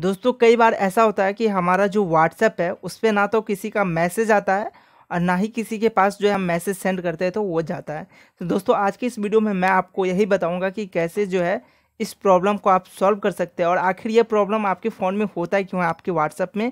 दोस्तों कई बार ऐसा होता है कि हमारा जो व्हाट्सएप है उस पर ना तो किसी का मैसेज आता है और ना ही किसी के पास जो है हम मैसेज सेंड करते हैं तो वो जाता है तो दोस्तों आज की इस वीडियो में मैं आपको यही बताऊंगा कि कैसे जो है इस प्रॉब्लम को आप सॉल्व कर सकते हैं और आखिर ये प्रॉब्लम आपके फ़ोन में होता है क्यों है आपके व्हाट्सएप में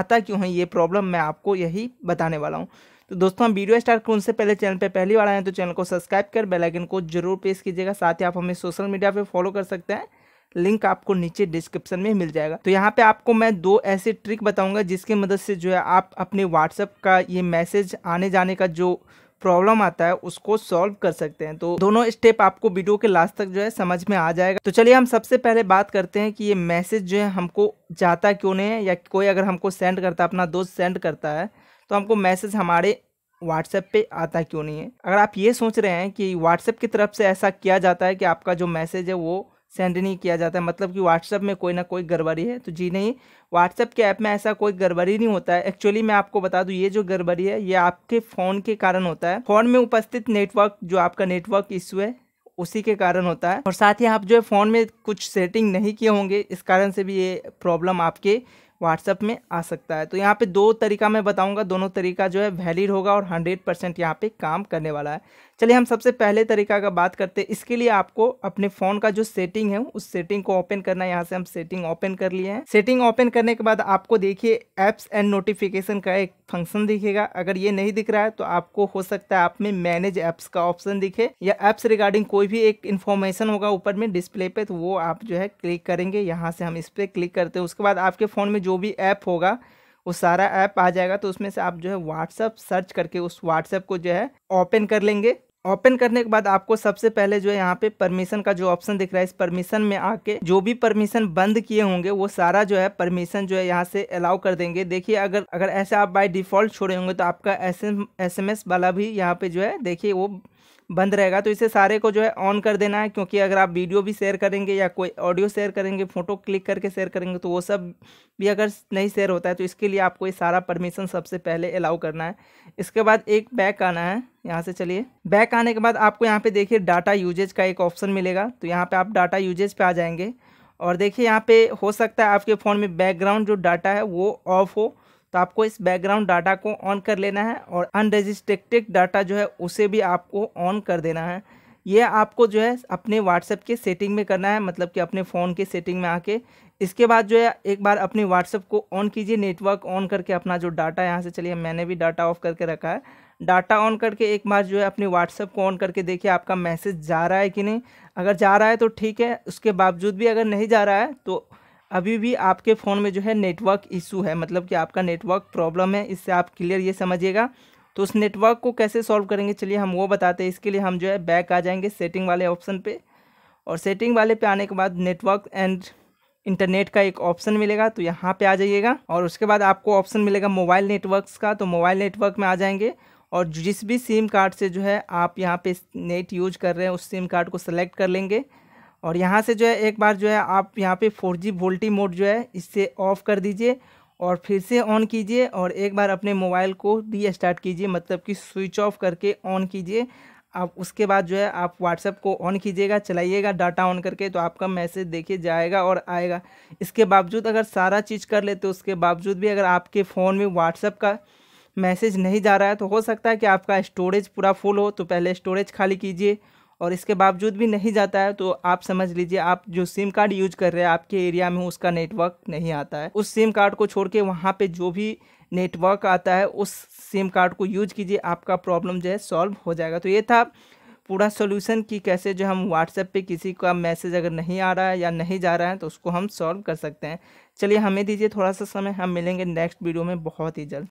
आता क्यों है ये प्रॉब्लम मैं आपको यही बताने वाला हूँ तो दोस्तों हम वीडियो स्टार्ट करूँ उनसे पहले चैनल पे पहली बार आए हैं तो चैनल को सब्सक्राइब कर बेल आइकन को जरूर प्रेस कीजिएगा साथ ही आप हमें सोशल मीडिया पे फॉलो कर सकते हैं लिंक आपको नीचे डिस्क्रिप्शन में मिल जाएगा तो यहाँ पे आपको मैं दो ऐसे ट्रिक बताऊंगा जिसकी मदद से जो है आप अपने व्हाट्सएप का ये मैसेज आने जाने का जो प्रॉब्लम आता है उसको सॉल्व कर सकते हैं तो दोनों स्टेप आपको वीडियो के लास्ट तक जो है समझ में आ जाएगा तो चलिए हम सबसे पहले बात करते हैं कि ये मैसेज जो है हमको जाता क्यों नहीं है या कोई अगर हमको सेंड करता है अपना दोस्त सेंड करता है तो हमको मैसेज हमारे व्हाट्सएप पे आता क्यों नहीं है अगर आप ये सोच रहे हैं कि व्हाट्सएप की तरफ से ऐसा किया जाता है कि आपका जो मैसेज है वो सेंड नहीं किया जाता है मतलब कि व्हाट्सअप में कोई ना कोई गड़बड़ी है तो जी नहीं व्हाट्सअप के ऐप में ऐसा कोई गड़बड़ी नहीं होता है एक्चुअली मैं आपको बता दूं ये जो गड़बड़ी है ये आपके फ़ोन के कारण होता है फ़ोन में उपस्थित नेटवर्क जो आपका नेटवर्क इश्यू है उसी के कारण होता है और साथ ही आप जो है फ़ोन में कुछ सेटिंग नहीं किए होंगे इस कारण से भी ये प्रॉब्लम आपके व्हाट्सअप में आ सकता है तो यहाँ पे दो तरीका मैं बताऊँगा दोनों तरीका जो है वैलिड होगा और हंड्रेड परसेंट यहाँ पर काम करने वाला है चलिए हम सबसे पहले तरीका का बात करते हैं इसके लिए आपको अपने फ़ोन का जो सेटिंग है उस सेटिंग को ओपन करना है यहाँ से हम सेटिंग ओपन कर लिए हैं सेटिंग ओपन करने के बाद आपको देखिए ऐप्स एंड नोटिफिकेशन का एक फंक्शन दिखेगा अगर ये नहीं दिख रहा है तो आपको हो सकता है आप में मैनेज ऐप्स का ऑप्शन दिखे या ऐप्स रिगार्डिंग कोई भी एक इन्फॉर्मेशन होगा ऊपर में डिस्प्ले पे तो वो आप जो है क्लिक करेंगे यहाँ से हम इस पर क्लिक करते हैं उसके बाद आपके फ़ोन में जो भी ऐप होगा वो सारा ऐप आ जाएगा तो उसमें से आप जो है व्हाट्सएप सर्च करके उस व्हाट्सएप को जो है ओपन कर लेंगे ओपन करने के बाद आपको सबसे पहले जो है यहाँ पे परमिशन का जो ऑप्शन दिख रहा है इस परमिशन में आके जो भी परमिशन बंद किए होंगे वो सारा जो है परमिशन जो है यहाँ से अलाउ कर देंगे देखिए अगर अगर ऐसे आप बाय डिफॉल्ट छोड़े होंगे तो आपका एस एम वाला भी यहाँ पे जो है देखिए वो बंद रहेगा तो इसे सारे को जो है ऑन कर देना है क्योंकि अगर आप वीडियो भी शेयर करेंगे या कोई ऑडियो शेयर करेंगे फ़ोटो क्लिक करके शेयर करेंगे तो वो सब भी अगर नहीं शेयर होता है तो इसके लिए आपको ये सारा परमिशन सबसे पहले अलाउ करना है इसके बाद एक बैक आना है यहाँ से चलिए बैक आने के बाद आपको यहाँ पर देखिए डाटा यूजेज का एक ऑप्शन मिलेगा तो यहाँ पर आप डाटा यूजेज पर आ जाएंगे और देखिए यहाँ पर हो सकता है आपके फ़ोन में बैकग्राउंड जो डाटा है वो ऑफ हो तो आपको इस बैकग्राउंड डाटा को ऑन कर लेना है और अनरजिस्ट्रेक्टेड डाटा जो है उसे भी आपको ऑन कर देना है ये आपको जो है अपने व्हाट्सएप के सेटिंग में करना है मतलब कि अपने फ़ोन के सेटिंग में आके इसके बाद जो है एक बार अपने व्हाट्सएप को ऑन कीजिए नेटवर्क ऑन करके अपना जो डाटा यहाँ से चलिए मैंने भी डाटा ऑफ करके रखा है डाटा ऑन करके एक बार जो है अपने व्हाट्सएप को ऑन करके देखिए आपका मैसेज जा रहा है कि नहीं अगर जा रहा है तो ठीक है उसके बावजूद भी अगर नहीं जा रहा है तो अभी भी आपके फ़ोन में जो है नेटवर्क इशू है मतलब कि आपका नेटवर्क प्रॉब्लम है इससे आप क्लियर ये समझिएगा तो उस नेटवर्क को कैसे सॉल्व करेंगे चलिए हम वो बताते हैं इसके लिए हम जो है बैक आ जाएंगे सेटिंग वाले ऑप्शन पे और सेटिंग वाले पे आने के बाद नेटवर्क एंड इंटरनेट का एक ऑप्शन मिलेगा तो यहाँ पर आ जाइएगा और उसके बाद आपको ऑप्शन मिलेगा मोबाइल नेटवर्क का तो मोबाइल नेटवर्क में आ जाएंगे और जिस भी सिम कार्ड से जो है आप यहाँ पर नेट यूज कर रहे हैं उस सिम कार्ड को सेलेक्ट कर लेंगे और यहाँ से जो है एक बार जो है आप यहाँ पे फोर जी वोल्टी मोड जो है इससे ऑफ़ कर दीजिए और फिर से ऑन कीजिए और एक बार अपने मोबाइल को री स्टार्ट कीजिए मतलब कि स्विच ऑफ करके ऑन कीजिए आप उसके बाद जो है आप व्हाट्सएप को ऑन कीजिएगा चलाइएगा डाटा ऑन करके तो आपका मैसेज देखिए जाएगा और आएगा इसके बावजूद अगर सारा चीज़ कर लेते तो उसके बावजूद भी अगर आपके फ़ोन में व्हाट्सएप का मैसेज नहीं जा रहा है तो हो सकता है कि आपका स्टोरेज पूरा फुल हो तो पहले स्टोरेज खाली कीजिए और इसके बावजूद भी नहीं जाता है तो आप समझ लीजिए आप जो सिम कार्ड यूज कर रहे हैं आपके एरिया में उसका नेटवर्क नहीं आता है उस सिम कार्ड को छोड़ के वहाँ पर जो भी नेटवर्क आता है उस सिम कार्ड को यूज कीजिए आपका प्रॉब्लम जो है सॉल्व हो जाएगा तो ये था पूरा सोल्यूशन कि कैसे जो हम व्हाट्सएप पे किसी का मैसेज अगर नहीं आ रहा है या नहीं जा रहा है तो उसको हम सॉल्व कर सकते हैं चलिए हमें दीजिए थोड़ा सा समय हम मिलेंगे नेक्स्ट वीडियो में बहुत ही जल्द